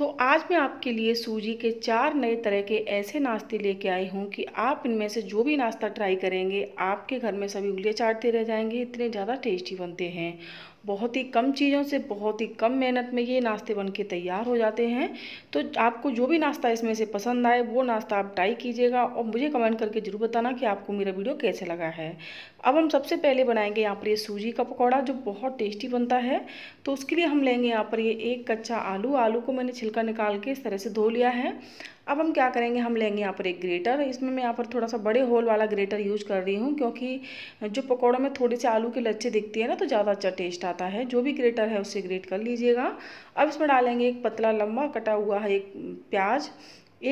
तो आज मैं आपके लिए सूजी के चार नए तरह के ऐसे नाश्ते लेके आई हूँ कि आप इनमें से जो भी नाश्ता ट्राई करेंगे आपके घर में सभी उंगलियाँ चाटते रह जाएंगे इतने ज़्यादा टेस्टी बनते हैं बहुत ही कम चीज़ों से बहुत ही कम मेहनत में ये नाश्ते बन के तैयार हो जाते हैं तो आपको जो भी नाश्ता इसमें से पसंद आए वो नाश्ता आप ट्राई कीजिएगा और मुझे कमेंट करके ज़रूर बताना कि आपको मेरा वीडियो कैसे लगा है अब हम सबसे पहले बनाएंगे यहाँ पर ये सूजी का पकौड़ा जो बहुत टेस्टी बनता है तो उसके लिए हम लेंगे यहाँ पर ये एक कच्चा आलू आलू को मैंने छिलका निकाल के इस तरह से धो लिया है अब हम क्या करेंगे हम लेंगे यहाँ पर एक ग्रेटर इसमें मैं यहाँ पर थोड़ा सा बड़े होल वाला ग्रेटर यूज कर रही हूँ क्योंकि जो पकौड़ों में थोड़े से आलू के लच्छे दिखती है ना तो ज़्यादा अच्छा टेस्ट आता है जो भी ग्रेटर है उससे ग्रेट कर लीजिएगा अब इसमें डालेंगे एक पतला लम्बा कटा हुआ है एक प्याज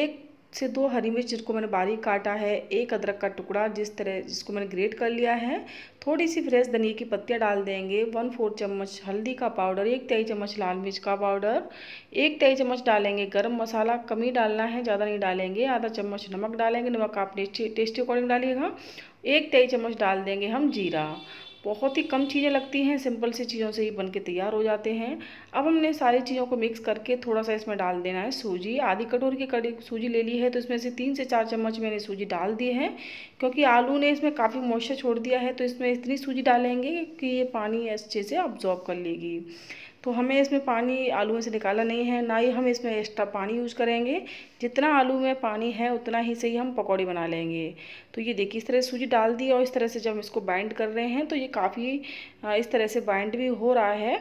एक से दो हरी मिर्च जिसको मैंने बारीक काटा है एक अदरक का टुकड़ा जिस तरह जिसको मैंने ग्रेट कर लिया है थोड़ी सी फ्रेश धनिया की पत्तियाँ डाल देंगे वन फोर चम्मच हल्दी का पाउडर एक तेई चम्मच लाल मिर्च का पाउडर एक तेई चम्मच डालेंगे गरम मसाला कम ही डालना है ज़्यादा नहीं डालेंगे आधा चम्मच नमक डालेंगे नमक आप टेस्टी टेस्टी अकॉर्डिंग डालिएगा एक तेई चम्मच डाल देंगे हम जीरा बहुत ही कम चीज़ें लगती हैं सिंपल सी चीज़ों से ही बन के तैयार हो जाते हैं अब हमने सारी चीज़ों को मिक्स करके थोड़ा सा इसमें डाल देना है सूजी आधी कटोरी की कड़ी सूजी ले ली है तो इसमें से तीन से चार चम्मच मैंने सूजी डाल दी है क्योंकि आलू ने इसमें काफ़ी मॉइस्चर छोड़ दिया है तो इसमें इतनी सूजी डालेंगे कि ये पानी अच्छे से अब्जॉर्ब कर लेगी तो हमें इसमें पानी आलू में से निकाला नहीं है ना ही हम इसमें एक्स्ट्रा पानी यूज़ करेंगे जितना आलू में पानी है उतना ही सही हम पकौड़े बना लेंगे तो ये देखिए इस तरह सूजी डाल दी और इस तरह से जब हम इसको बाइंड कर रहे हैं तो ये काफ़ी इस तरह से बाइंड भी हो रहा है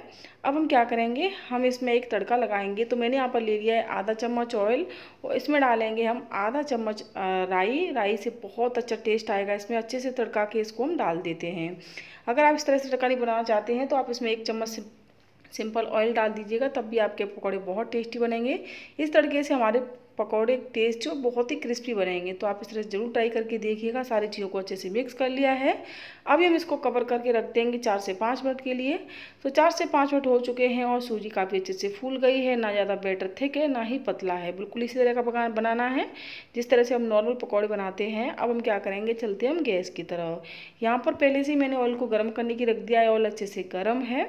अब हम क्या करेंगे हम इसमें एक तड़का लगाएंगे तो मैंने यहाँ पर ले लिया है आधा चम्मच ऑयल और इसमें डालेंगे हम आधा चम्मच राई राई से बहुत अच्छा टेस्ट आएगा इसमें अच्छे से तड़का के इसको हम डाल देते हैं अगर आप इस तरह से तड़का नहीं बनाना चाहते हैं तो आप इसमें एक चम्मच सिंपल ऑयल डाल दीजिएगा तब भी आपके पकौड़े बहुत टेस्टी बनेंगे इस तरीके से हमारे पकौड़े टेस्ट जो बहुत ही क्रिस्पी बनेंगे तो आप इस तरह से ज़रूर ट्राई करके देखिएगा सारी चीज़ों को अच्छे से मिक्स कर लिया है अभी हम इसको कवर करके रख देंगे चार से पाँच मिनट के लिए तो चार से पाँच मिनट हो चुके हैं और सूजी काफ़ी अच्छे से फूल गई है ना ज़्यादा बैटर थिक है ना ही पतला है बिल्कुल इसी तरह का पकान बनाना है जिस तरह से हम नॉर्मल पकौड़े बनाते हैं अब हम क्या करेंगे चलते हैं हम गैस की तरह यहाँ पर पहले से मैंने ऑयल को गर्म करने की रख दिया है ऑयल अच्छे से गर्म है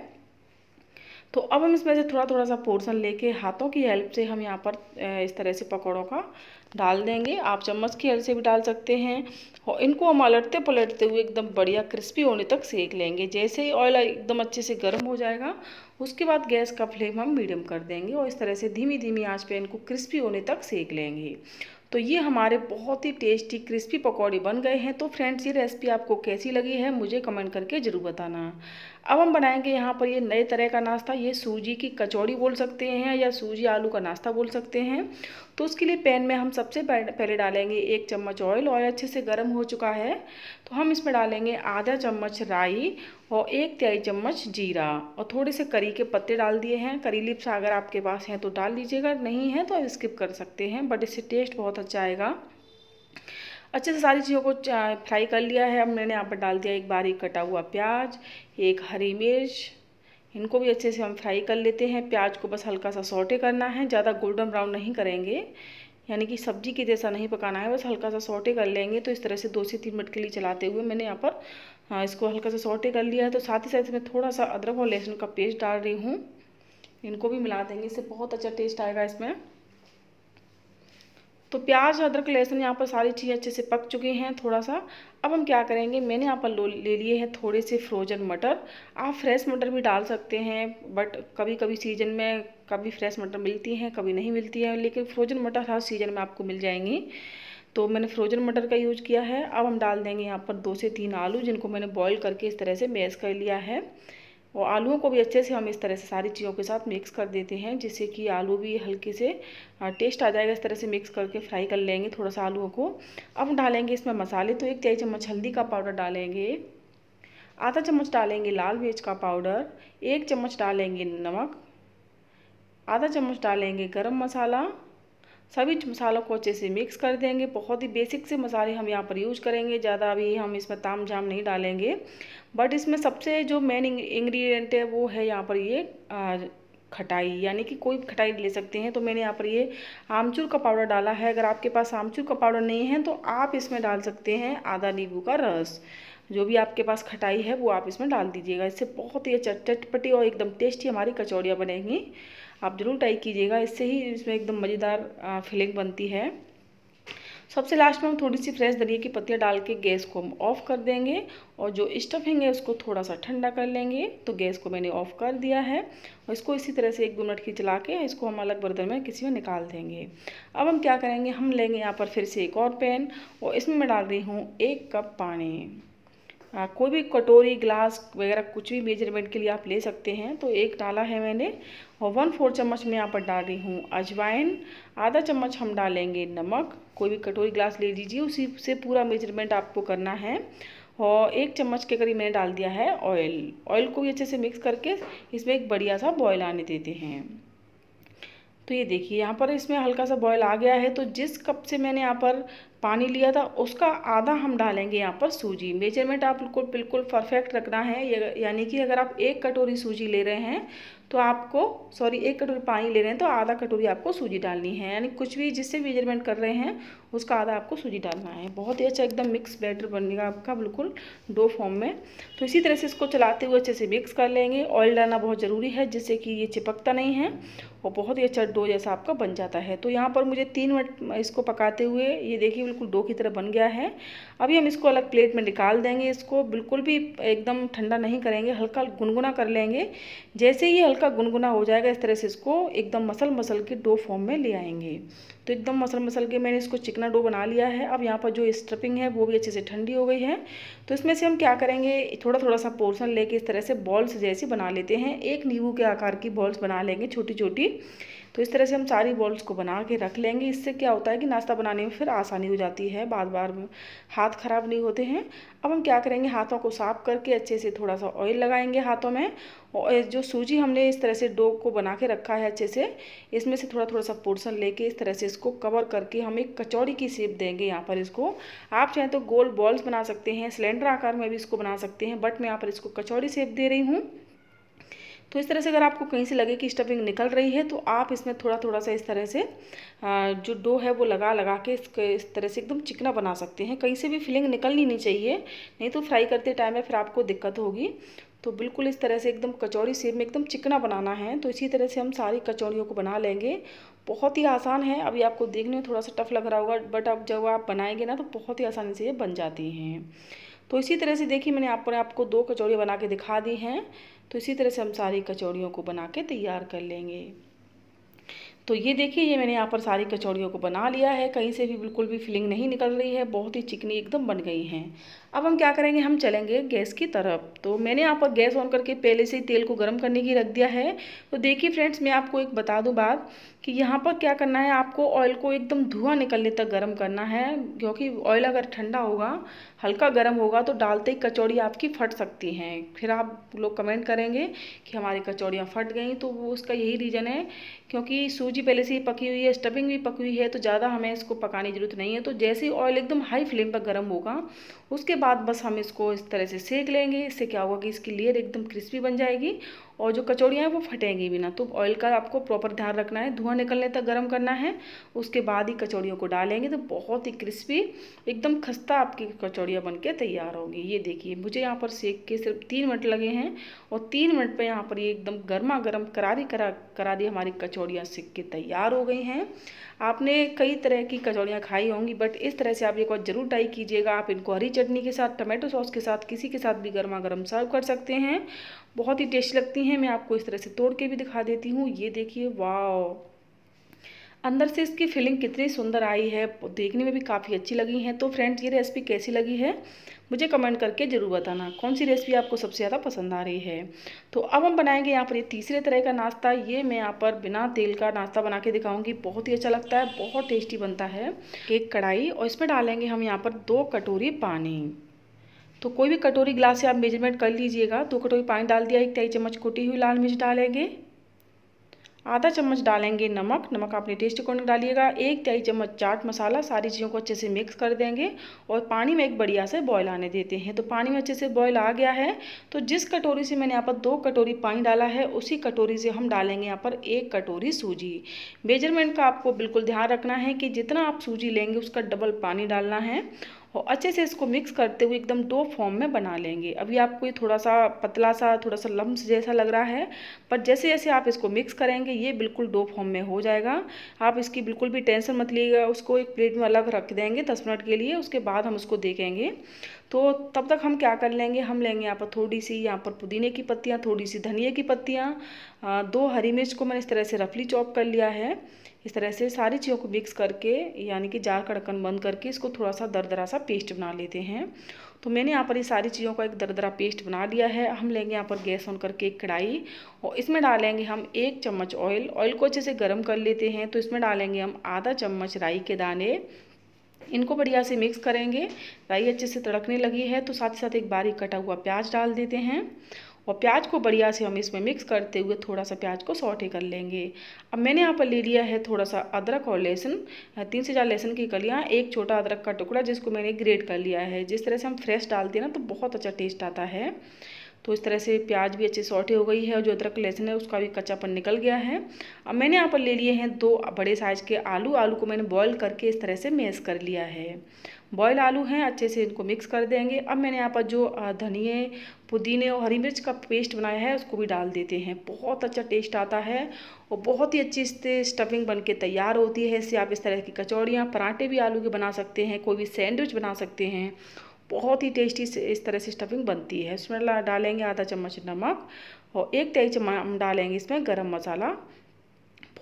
तो अब हम इसमें से थोड़ा थोड़ा सा पोर्सन लेके हाथों की हेल्प से हम यहाँ पर इस तरह से पकौड़ों का डाल देंगे आप चम्मच की हेल्प से भी डाल सकते हैं और इनको हम अलटते पलटते हुए एकदम बढ़िया क्रिस्पी होने तक सेक लेंगे जैसे ही ऑयल एकदम अच्छे से गर्म हो जाएगा उसके बाद गैस का फ्लेम हम मीडियम कर देंगे और इस तरह से धीमी धीमी आँच पे इनको क्रिस्पी होने तक सेक लेंगे तो ये हमारे बहुत ही टेस्टी क्रिस्पी पकौड़े बन गए हैं तो फ्रेंड्स ये रेसिपी आपको कैसी लगी है मुझे कमेंट करके ज़रूर बताना अब हम बनाएंगे यहाँ पर ये नए तरह का नाश्ता ये सूजी की कचौड़ी बोल सकते हैं या सूजी आलू का नाश्ता बोल सकते हैं तो उसके लिए पैन में हम सबसे पहले डालेंगे एक चम्मच ऑयल ऑयल अच्छे से गर्म हो चुका है तो हम इसमें डालेंगे आधा चम्मच राई और एक तिहाई चम्मच जीरा और थोड़े से करी के पत्ते डाल दिए हैं करी लिप्स अगर आपके पास हैं तो डाल लीजिएगा नहीं है तो आप स्किप कर सकते हैं बट इससे टेस्ट बहुत अच्छा आएगा अच्छे से सारी चीज़ों को फ्राई कर लिया है अब मैंने यहाँ पर डाल दिया एक बार एक कटा हुआ प्याज एक हरी मिर्च इनको भी अच्छे से हम फ्राई कर लेते हैं प्याज को बस हल्का सा सॉटे करना है ज़्यादा गोल्डन ब्राउन नहीं करेंगे यानी कि सब्जी के जैसा नहीं पकाना है बस हल्का सा सॉटे कर लेंगे तो इस तरह से दो से तीन मिनट के लिए चलाते हुए मैंने यहाँ पर इसको हल्का सा सॉटे कर लिया है तो साथ ही साथ इसमें थोड़ा सा अदरक और लहसुन का पेस्ट डाल रही हूँ इनको भी मिला देंगे इससे बहुत अच्छा टेस्ट आएगा इसमें तो प्याज अदरक लहसुन यहाँ पर सारी चीज़ें अच्छे से पक चुकी हैं थोड़ा सा अब हम क्या करेंगे मैंने यहाँ पर ले लिए हैं थोड़े से फ्रोजन मटर आप फ्रेश मटर भी डाल सकते हैं बट कभी कभी सीजन में कभी फ्रेश मटर मिलती हैं कभी नहीं मिलती है लेकिन फ्रोजन मटर हर सीजन में आपको मिल जाएंगी तो मैंने फ्रोजन मटर का यूज़ किया है अब हम डाल देंगे यहाँ पर दो से तीन आलू जिनको मैंने बॉईल करके इस तरह से मैश कर लिया है और आलूओं को भी अच्छे से हम इस तरह से सारी चीज़ों के साथ मिक्स कर देते हैं जिससे कि आलू भी हल्के से टेस्ट आ जाएगा इस तरह से मिक्स करके फ्राई कर लेंगे थोड़ा सा आलूओं को अब डालेंगे इसमें मसाले तो एक चाई चम्मच हल्दी का पाउडर डालेंगे आधा चम्मच डालेंगे लाल मिर्च का पाउडर एक चम्मच डालेंगे नमक आधा चम्मच डालेंगे गरम मसाला सभी मसालों को अच्छे से मिक्स कर देंगे बहुत ही बेसिक से मसाले हम यहाँ पर यूज करेंगे ज़्यादा अभी हम इसमें ताम झाम नहीं डालेंगे बट इसमें सबसे जो मेन इंग्रेडिएंट है वो है यहाँ पर ये आ, खटाई यानी कि कोई भी खटाई ले सकते हैं तो मैंने यहाँ पर ये आमचूर का पाउडर डाला है अगर आपके पास आमचूर का पाउडर नहीं है तो आप इसमें डाल सकते हैं आधा नींबू का रस जो भी आपके पास खटाई है वो आप इसमें डाल दीजिएगा इससे बहुत ही अच्छा चटपटी और एकदम टेस्टी हमारी कचौड़ियाँ बनेंगी आप ज़रूर ट्राई कीजिएगा इससे ही इसमें एकदम मज़ेदार फीलिंग बनती है सबसे लास्ट में हम थोड़ी सी फ्रेश धनिया की पत्तियाँ डाल के गैस को हम ऑफ़ कर देंगे और जो स्टफिंग है उसको थोड़ा सा ठंडा कर लेंगे तो गैस को मैंने ऑफ़ कर दिया है और इसको इसी तरह से एक दो मिनट की चला के इसको हम अलग बर्तन में किसी में निकाल देंगे अब हम क्या करेंगे हम लेंगे यहाँ पर फिर से एक और पैन और इसमें मैं डाल रही हूँ एक कप पानी कोई भी कटोरी ग्लास वगैरह कुछ भी मेजरमेंट के लिए आप ले सकते हैं तो एक डाला है मैंने और वन फोर चम्मच मैं यहाँ पर डाल रही हूँ अजवाइन आधा चम्मच हम डालेंगे नमक कोई भी कटोरी ग्लास ले लीजिए उसी से पूरा मेजरमेंट आपको करना है और एक चम्मच के करीब मैंने डाल दिया है ऑयल ऑयल को भी अच्छे से मिक्स करके इसमें एक बढ़िया सा बॉयल आने देते हैं तो ये देखिए यहाँ पर इसमें हल्का सा बॉयल आ गया है तो जिस कप से मैंने यहाँ पर पानी लिया था उसका आधा हम डालेंगे यहाँ पर सूजी मेजरमेंट आप बिल्कुल बिल्कुल परफेक्ट रखना है यानी कि अगर आप एक कटोरी सूजी ले रहे हैं तो आपको सॉरी एक कटोरी पानी ले रहे हैं तो आधा कटोरी आपको सूजी डालनी है यानी कुछ भी जिससे मेजरमेंट कर रहे हैं उसका आधा आपको सूजी डालना है बहुत ही अच्छा एकदम मिक्स बैटर बनेगा आपका बिल्कुल डो फॉर्म में तो इसी तरह से इसको चलाते हुए अच्छे से मिक्स कर लेंगे ऑयल डालना बहुत ज़रूरी है जिससे कि ये चिपकता नहीं है और बहुत ही अच्छा डो जैसा आपका बन जाता है तो यहाँ पर मुझे तीन मिनट इसको पकाते हुए ये देखिए बिल्कुल दो की तरह बन गया है अभी हम इसको अलग प्लेट में निकाल देंगे इसको बिल्कुल भी एकदम ठंडा नहीं करेंगे हल्का गुनगुना कर लेंगे जैसे ही हल्का गुनगुना हो जाएगा इस तरह से इसको एकदम मसल मसल के डो फॉर्म में ले आएंगे तो एकदम मसल मसल के मैंने इसको चिकना डो बना लिया है अब यहाँ पर जो स्ट्रपिंग है वो भी अच्छे से ठंडी हो गई है तो इसमें से हम क्या करेंगे थोड़ा थोड़ा सा पोर्सन लेके इस तरह से बॉल्स जैसी बना लेते हैं एक नींबू के आकार की बॉल्स बना लेंगे छोटी छोटी तो इस तरह से हम सारी बॉल्स को बना के रख लेंगे इससे क्या होता है कि नाश्ता बनाने में फिर आसानी हो जाती है बार बार हाथ ख़राब नहीं होते हैं अब हम क्या करेंगे हाथों को साफ करके अच्छे से थोड़ा सा ऑयल लगाएंगे हाथों में और जो सूजी हमने इस तरह से डो को बना के रखा है अच्छे से इसमें से थोड़ा थोड़ा सा पोर्सन लेके इस तरह से इसको कवर करके हम एक कचौड़ी की सेप देंगे यहाँ पर इसको आप चाहें तो गोल बॉल्स बना सकते हैं सिलेंडर आकार में भी इसको बना सकते हैं बट मैं यहाँ पर इसको कचौड़ी सेप दे रही हूँ तो इस तरह से अगर आपको कहीं से लगे कि स्टफिंग निकल रही है तो आप इसमें थोड़ा थोड़ा सा इस तरह से जो डो है वो लगा लगा के इसके इस तरह से एकदम चिकना बना सकते हैं कहीं से भी फिलिंग निकलनी नहीं चाहिए नहीं तो फ्राई करते टाइम में फिर आपको दिक्कत होगी तो बिल्कुल इस तरह से एकदम कचौरी सेप में एकदम चिकना बनाना है तो इसी तरह से हम सारी कचौड़ियों को बना लेंगे बहुत ही आसान है अभी आपको देखने में थोड़ा सा टफ लग रहा होगा बट अब जब आप बनाएंगे ना तो बहुत ही आसानी से ये बन जाती हैं तो इसी तरह से देखिए मैंने आपने आपको दो कचौड़ियाँ बना के दिखा दी हैं तो इसी तरह से हम सारी कचौड़ियों को बना के तैयार कर लेंगे तो ये देखिए ये मैंने यहाँ पर सारी कचौड़ियों को बना लिया है कहीं से भी बिल्कुल भी फिलिंग नहीं निकल रही है बहुत ही चिकनी एकदम बन गई हैं अब हम क्या करेंगे हम चलेंगे गैस की तरफ तो मैंने यहाँ पर गैस ऑन करके पहले से ही तेल को गर्म करने की रख दिया है तो देखिए फ्रेंड्स मैं आपको एक बता दूँ बात कि यहाँ पर क्या करना है आपको ऑयल को एकदम धुआं निकलने तक गर्म करना है क्योंकि ऑयल अगर ठंडा होगा हल्का गर्म होगा तो डालते ही कचौड़ी आपकी फट सकती हैं फिर आप लोग कमेंट करेंगे कि हमारी कचौड़ियाँ फट गई तो वो उसका यही रीज़न है क्योंकि सूजी पहले से ही पकी हुई है स्टफिंग भी पकी हुई है तो ज़्यादा हमें इसको पकाने की ज़रूरत नहीं है तो जैसे ऑयल एकदम हाई फ्लेम पर गर्म होगा उसके बाद बस हम इसको इस तरह से सेक लेंगे इससे क्या होगा कि इसकी लेयर एकदम क्रिस्पी बन जाएगी और जो कचौड़ियाँ हैं वो फटेंगी भी ना तो ऑयल का आपको प्रॉपर ध्यान रखना है धुआं निकलने तक गर्म करना है उसके बाद ही कचौड़ियों को डालेंगे तो बहुत ही क्रिस्पी एकदम खस्ता आपकी कचौड़ियाँ बन के तैयार होंगी ये देखिए मुझे यहाँ पर सेक के सिर्फ तीन मिनट लगे हैं और तीन मिनट पर यहाँ पर ये एकदम गर्मा गर्म करारी करा करारी हमारी कचौड़ियाँ सेक के तैयार हो गई हैं आपने कई तरह की कचौड़ियाँ खाई होंगी बट इस तरह से आप एक बार ज़रूर ट्राई कीजिएगा आप इनको हरी चटनी के साथ टमाटो सॉस के साथ किसी के साथ भी गर्मा गर्म सर्व कर सकते हैं बहुत ही टेस्ट लगती हैं मैं आपको इस तरह से तोड़ के भी दिखा देती हूँ ये देखिए वाह अंदर से इसकी फीलिंग कितनी सुंदर आई है देखने में भी काफ़ी अच्छी लगी है तो फ्रेंड्स ये रेसिपी कैसी लगी है मुझे कमेंट करके ज़रूर बताना कौन सी रेसिपी आपको सबसे ज़्यादा पसंद आ रही है तो अब हम बनाएंगे यहाँ पर ये तीसरे तरह का नाश्ता ये मैं यहाँ पर बिना तेल का नाश्ता बना के दिखाऊंगी बहुत ही अच्छा लगता है बहुत टेस्टी बनता है एक कढ़ाई और इसमें डालेंगे हम यहाँ पर दो कटोरी पानी तो कोई भी कटोरी ग्लास से आप मेजरमेंट कर लीजिएगा दो कटोरी पानी डाल दिया एक तेई चम्मच कुटी हुई लाल मिर्च डालेंगे आधा चम्मच डालेंगे नमक नमक आपने टेस्ट अकॉर्डिंग डालिएगा एक तई चम्मच चाट मसाला सारी चीज़ों को अच्छे से मिक्स कर देंगे और पानी में एक बढ़िया से बॉयल आने देते हैं तो पानी में अच्छे से बॉयल आ गया है तो जिस कटोरी से मैंने यहाँ पर दो कटोरी पानी डाला है उसी कटोरी से हम डालेंगे यहाँ पर एक कटोरी सूजी मेजरमेंट का आपको बिल्कुल ध्यान रखना है कि जितना आप सूजी लेंगे उसका डबल पानी डालना है और अच्छे से इसको मिक्स करते हुए एकदम दो फॉर्म में बना लेंगे अभी आपको ये थोड़ा सा पतला सा थोड़ा सा लम्ब जैसा लग रहा है पर जैसे जैसे आप इसको मिक्स करेंगे ये बिल्कुल दो फॉर्म में हो जाएगा आप इसकी बिल्कुल भी टेंशन मत लीजिएगा उसको एक प्लेट में अलग रख देंगे दस मिनट के लिए उसके बाद हम उसको देखेंगे तो तब तक हम क्या कर लेंगे हम लेंगे यहाँ पर थोड़ी सी यहाँ पर पुदीने की पत्तियाँ थोड़ी सी धनिया की पत्तियाँ दो हरी मिर्च को मैंने इस तरह से रफली चॉप कर लिया है इस तरह से सारी चीज़ों को मिक्स करके यानी कि जार का बंद करके इसको थोड़ा सा दरदरा सा पेस्ट बना लेते हैं तो मैंने यहाँ पर ये सारी चीज़ों का एक दरदरा पेस्ट बना लिया है हम लेंगे यहाँ पर गैस ऑन करके एक कढ़ाई और इसमें डालेंगे हम एक चम्मच ऑयल ऑयल को अच्छे से गर्म कर लेते हैं तो इसमें डालेंगे हम आधा चम्मच राई के दाने इनको बढ़िया से मिक्स करेंगे राई अच्छे से तड़कने लगी है तो साथ ही साथ एक बारीक कटा हुआ प्याज डाल देते हैं और प्याज को बढ़िया से हम इसमें मिक्स करते हुए थोड़ा सा प्याज को सौटे कर लेंगे अब मैंने यहाँ पर ले लिया है थोड़ा सा अदरक और लहसुन तीन से चार लहसुन की कलियाँ एक छोटा अदरक का टुकड़ा जिसको मैंने ग्रेट कर लिया है जिस तरह से हम फ्रेश डालते हैं ना तो बहुत अच्छा टेस्ट आता है तो इस तरह से प्याज भी अच्छी सॉटे हो गई है और जो अदरक लहसुन है उसका भी कच्चापन निकल गया है अब मैंने यहाँ पर ले लिए हैं दो बड़े साइज के आलू आलू को मैंने बॉईल करके इस तरह से मैश कर लिया है बॉयल आलू हैं अच्छे से इनको मिक्स कर देंगे अब मैंने यहाँ पर जो धनिए पुदीने और हरी मिर्च का पेस्ट बनाया है उसको भी डाल देते हैं बहुत अच्छा टेस्ट आता है और बहुत ही अच्छी इससे स्टफिंग बन के तैयार होती है इससे आप इस तरह की कचौड़ियाँ पराठे भी आलू के बना सकते हैं कोई भी सैंडविच बना सकते हैं बहुत ही टेस्टी से इस तरह से स्टफिंग बनती है इसमें डालेंगे आधा चम्मच नमक और एक तेज चम्मच डालेंगे इसमें गरम मसाला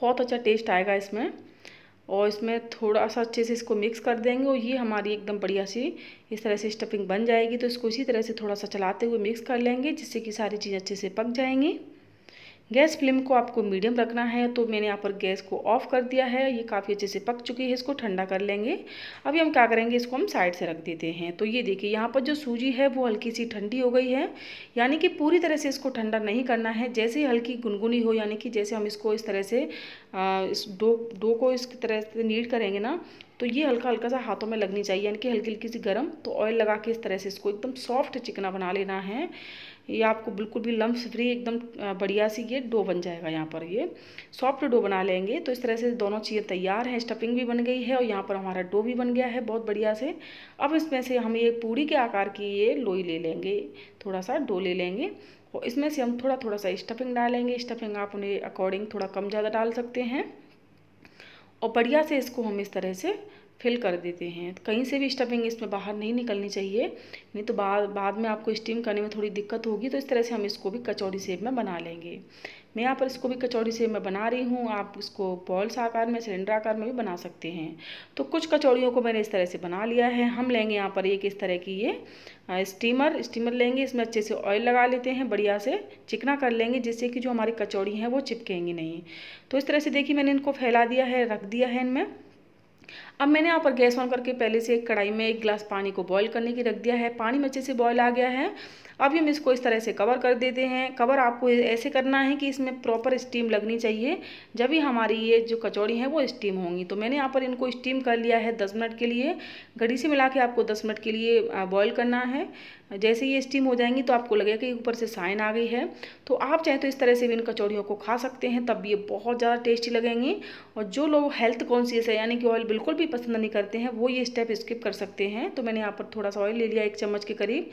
बहुत अच्छा टेस्ट आएगा इसमें और इसमें थोड़ा सा अच्छे से इसको मिक्स कर देंगे और ये हमारी एकदम बढ़िया सी इस तरह से स्टफिंग बन जाएगी तो इसको इसी तरह से थोड़ा सा चलाते हुए मिक्स कर लेंगे जिससे कि सारी चीज़ अच्छे से पक जाएंगी गैस फ्लेम को आपको मीडियम रखना है तो मैंने यहाँ पर गैस को ऑफ कर दिया है ये काफ़ी अच्छे से पक चुकी है इसको ठंडा कर लेंगे अभी हम क्या करेंगे इसको हम साइड से रख देते हैं तो ये देखिए यहाँ पर जो सूजी है वो हल्की सी ठंडी हो गई है यानी कि पूरी तरह से इसको ठंडा नहीं करना है जैसे ही हल्की गुनगुनी हो यानी कि जैसे हम इसको इस तरह से इस डो डो को इस तरह से नीट करेंगे ना तो ये हल्का हल्का सा हाथों में लगनी चाहिए यानी कि हल्की हल्की सी गर्म तो ऑयल लगा के इस तरह से इसको एकदम सॉफ्ट चिकना बना लेना है ये आपको बिल्कुल भी लम्ब फ्री एकदम बढ़िया सी ये डो बन जाएगा यहाँ पर ये सॉफ्ट डो बना लेंगे तो इस तरह से दोनों चीज़ें तैयार हैं स्टफिंग भी बन गई है और यहाँ पर हमारा डो भी बन गया है बहुत बढ़िया से अब इसमें से हम ये पूड़ी के आकार की ये लोई ले लेंगे थोड़ा सा डो ले लेंगे और इसमें से हम थोड़ा थोड़ा सा स्टफिंग डालेंगे स्टफिंग आप उन्हें अकॉर्डिंग थोड़ा कम ज़्यादा डाल सकते हैं और बढ़िया से इसको हम इस तरह से फिल कर देते हैं तो कहीं से भी स्टफिंग इसमें बाहर नहीं निकलनी चाहिए नहीं तो बाद बाद में आपको स्टीम करने में थोड़ी दिक्कत होगी तो इस तरह से हम इसको भी कचौड़ी सेब में बना लेंगे मैं यहाँ पर इसको भी कचौड़ी सेब में बना रही हूँ आप इसको बॉल्स आकार में सिलेंडर आकार में भी बना सकते हैं तो कुछ कचौड़ियों को मैंने इस तरह से बना लिया है हम लेंगे यहाँ पर एक इस तरह की ये स्टीमर स्टीमर लेंगे इसमें अच्छे से ऑयल लगा लेते हैं बढ़िया से चिकना कर लेंगे जिससे कि जो हमारी कचौड़ी हैं वो चिपकेंगी नहीं तो इस तरह से देखिए मैंने इनको फैला दिया है रख दिया है इनमें अब मैंने यहाँ पर गैस ऑन करके पहले से एक कढ़ाई में एक गिलास पानी को बॉईल करने की रख दिया है पानी में अच्छे से बॉईल आ गया है अभी हम इसको इस तरह से कवर कर देते हैं कवर आपको ऐसे करना है कि इसमें प्रॉपर स्टीम लगनी चाहिए जब ही हमारी ये जो कचौड़ी है वो स्टीम होंगी तो मैंने यहाँ पर इनको स्टीम कर लिया है दस मिनट के लिए घड़ी से मिला के आपको दस मिनट के लिए बॉयल करना है जैसे ये स्टीम हो जाएंगी तो आपको लगेगा कि ऊपर से साइन आ गई है तो आप चाहे तो इस तरह से भी इन कचौड़ियों को खा सकते हैं तब ये बहुत ज़्यादा टेस्टी लगेंगी और जो लोग हेल्थ कॉन्सियस है यानी कि ऑयल बिल्कुल भी भी पसंद नहीं करते हैं वो ये स्टेप स्किप कर सकते हैं तो मैंने यहाँ पर थोड़ा सा ऑयल ले लिया एक चम्मच के करीब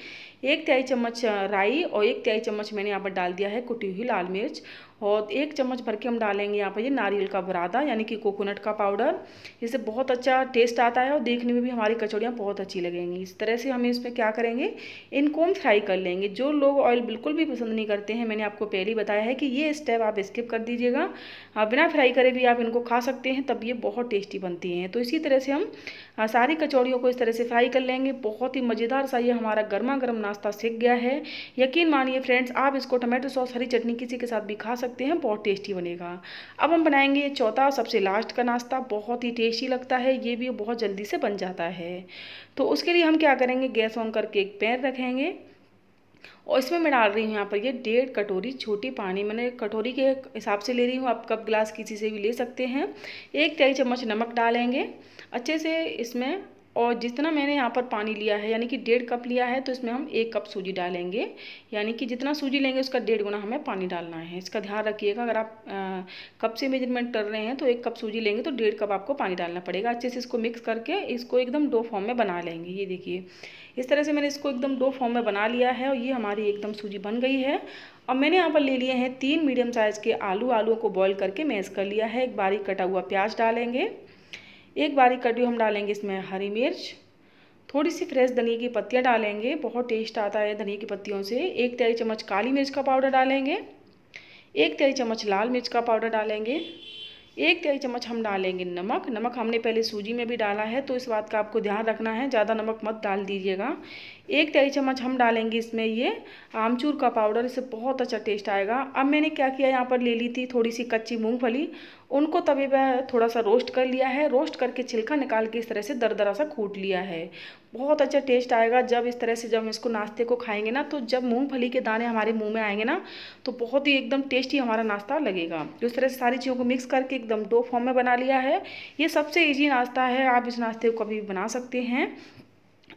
एक तिहाई चम्मच राई और एक तिहाई चम्मच मैंने यहाँ पर डाल दिया है कुटी हुई लाल मिर्च और एक चम्मच भर के हम डालेंगे यहाँ पर ये नारियल का बुरादा यानी कि कोकोनट का पाउडर इससे बहुत अच्छा टेस्ट आता है और देखने में भी हमारी कचौड़ियाँ बहुत अच्छी लगेंगी इस तरह से हम इसमें क्या करेंगे इनको हम फ्राई कर लेंगे जो लोग ऑयल बिल्कुल भी पसंद नहीं करते हैं मैंने आपको पहले ही बताया है कि ये स्टेप आप स्किप कर दीजिएगा बिना फ्राई करे भी आप इनको खा सकते हैं तब ये बहुत टेस्टी बनती हैं तो इसी तरह से हम हाँ, सारी कचौड़ियों को इस तरह से फ्राई कर लेंगे बहुत ही मज़ेदार सा ये हमारा गर्मा गर्म नाश्ता सीख गया है यकीन मानिए फ्रेंड्स आप इसको टमाटो सॉस हरी चटनी किसी के साथ भी खा सकते हैं बहुत टेस्टी बनेगा अब हम बनाएंगे चौथा सबसे लास्ट का नाश्ता बहुत ही टेस्टी लगता है ये भी बहुत जल्दी से बन जाता है तो उसके लिए हम क्या करेंगे गैस ऑन करके एक पैर रखेंगे और इसमें मैं डाल रही हूँ यहाँ पर ये डेढ़ कटोरी छोटी पानी मैंने कटोरी के हिसाब से ले रही हूँ आप कप गिलास किसी से भी ले सकते हैं एक तिहाई चम्मच नमक डालेंगे अच्छे से इसमें और जितना मैंने यहाँ पर पानी लिया है यानी कि डेढ़ कप लिया है तो इसमें हम एक कप सूजी डालेंगे यानी कि जितना सूजी लेंगे उसका डेढ़ गुना हमें पानी डालना है इसका ध्यान रखिएगा अगर आप आ, कप से मेजरमेंट कर रहे हैं तो एक कप सूजी लेंगे तो डेढ़ कप आपको पानी डालना पड़ेगा अच्छे से इसको मिक्स करके इसको एकदम डो फॉर्म में बना लेंगे ये देखिए इस तरह से मैंने इसको एकदम डो फॉर्म में बना लिया है और ये हमारी एकदम सूजी बन गई है अब मैंने यहाँ पर ले लिए हैं तीन मीडियम साइज़ के आलू आलुओं को बॉईल करके मैश कर लिया है एक बारीक कटा हुआ प्याज डालेंगे एक बारी कड्डू हम डालेंगे इसमें हरी मिर्च थोड़ी सी फ्रेश धनिया की पत्तियाँ डालेंगे बहुत टेस्ट आता है धनिया की पत्तियों से एक तिहाई चम्मच काली मिर्च का पाउडर डालेंगे एक तिहाई चम्मच लाल मिर्च का पाउडर डालेंगे एक तिहाई चम्मच हम डालेंगे नमक नमक हमने पहले सूजी में भी डाला है तो इस बात का आपको ध्यान रखना है ज़्यादा नमक मत डाल दीजिएगा एक तिहाई चम्मच हम डालेंगे इसमें ये आमचूर का पाउडर इससे बहुत अच्छा टेस्ट आएगा अब मैंने क्या किया यहाँ पर ले ली थी थोड़ी सी कच्ची मूंगफली उनको तभी पर थोड़ा सा रोस्ट कर लिया है रोस्ट करके छिलका निकाल के इस तरह से दरदरा सा कूट लिया है बहुत अच्छा टेस्ट आएगा जब इस तरह से जब हम इसको नाश्ते को खाएंगे ना तो जब मूंगफली के दाने हमारे मुंह में आएंगे ना तो बहुत ही एकदम टेस्टी हमारा नाश्ता लगेगा तो इस तरह से सारी चीज़ों को मिक्स करके एकदम डो फॉर्म में बना लिया है ये सबसे ईजी नाश्ता है आप इस नाश्ते को कभी बना सकते हैं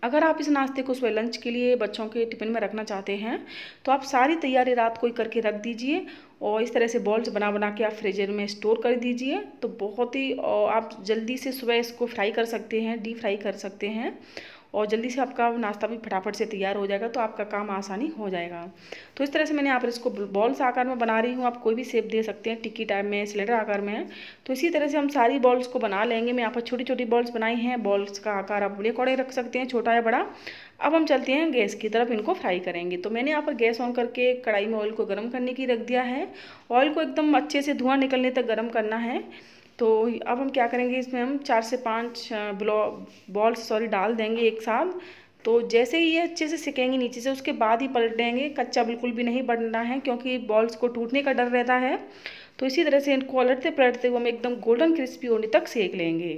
अगर आप इस नाश्ते को सुबह लंच के लिए बच्चों के टिफ़िन में रखना चाहते हैं तो आप सारी तैयारी रात को ही करके रख दीजिए और इस तरह से बॉल्स बना बना के आप फ्रीजर में स्टोर कर दीजिए तो बहुत ही आप जल्दी से सुबह इसको फ्राई कर सकते हैं डीप फ्राई कर सकते हैं और जल्दी से आपका नाश्ता भी फटाफट से तैयार हो जाएगा तो आपका काम आसानी हो जाएगा तो इस तरह से मैंने यहाँ पर इसको बॉल्स आकार में बना रही हूँ आप कोई भी सेप दे सकते हैं टिक्की टाइप में सिलेंडर आकार में तो इसी तरह से हम सारी बॉल्स को बना लेंगे मैं यहाँ पर छोटी छोटी बॉल्स बनाई हैं बॉल्स का आकार आप बड़े कौड़े रख सकते हैं छोटा या बड़ा अब हम चलते हैं गैस की तरफ इनको फ्राई करेंगे तो मैंने यहाँ पर गैस ऑन करके कढ़ाई में ऑयल को गर्म करने की रख दिया है ऑयल को एकदम अच्छे से धुआं निकलने तक गर्म करना है तो अब हम क्या करेंगे इसमें हम चार से पाँच ब्लॉ बॉल्स सॉरी डाल देंगे एक साथ तो जैसे ही ये अच्छे से सिकेंगे नीचे से उसके बाद ही पलटेंगे कच्चा बिल्कुल भी नहीं बनना है क्योंकि बॉल्स को टूटने का डर रहता है तो इसी तरह से इनको पलटते पलटते हुए हम एकदम गोल्डन क्रिस्पी होने तक सेक लेंगे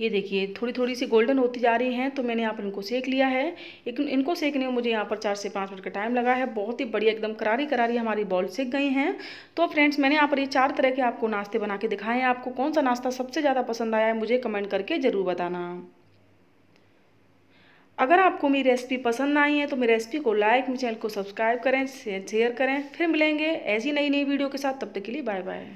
ये देखिए थोड़ी थोड़ी सी गोल्डन होती जा रही हैं तो मैंने यहाँ पर इनको सेक लिया है लेकिन इनको सेकने में मुझे यहाँ पर चार से पाँच मिनट का टाइम लगा है बहुत ही बढ़िया एकदम करारी करारी हमारी बॉल सेक गई हैं तो फ्रेंड्स मैंने यहाँ पर ये चार तरह के आपको नाश्ते बना के दिखाए हैं आपको कौन सा नाश्ता सबसे ज़्यादा पसंद आया है मुझे कमेंट करके ज़रूर बताना अगर आपको मेरी रेसिपी पसंद आई है तो मेरी रेसिपी को लाइक मेरे चैनल को सब्सक्राइब करें शेयर करें फिर मिलेंगे ऐसी नई नई वीडियो के साथ तब तक के लिए बाय बाय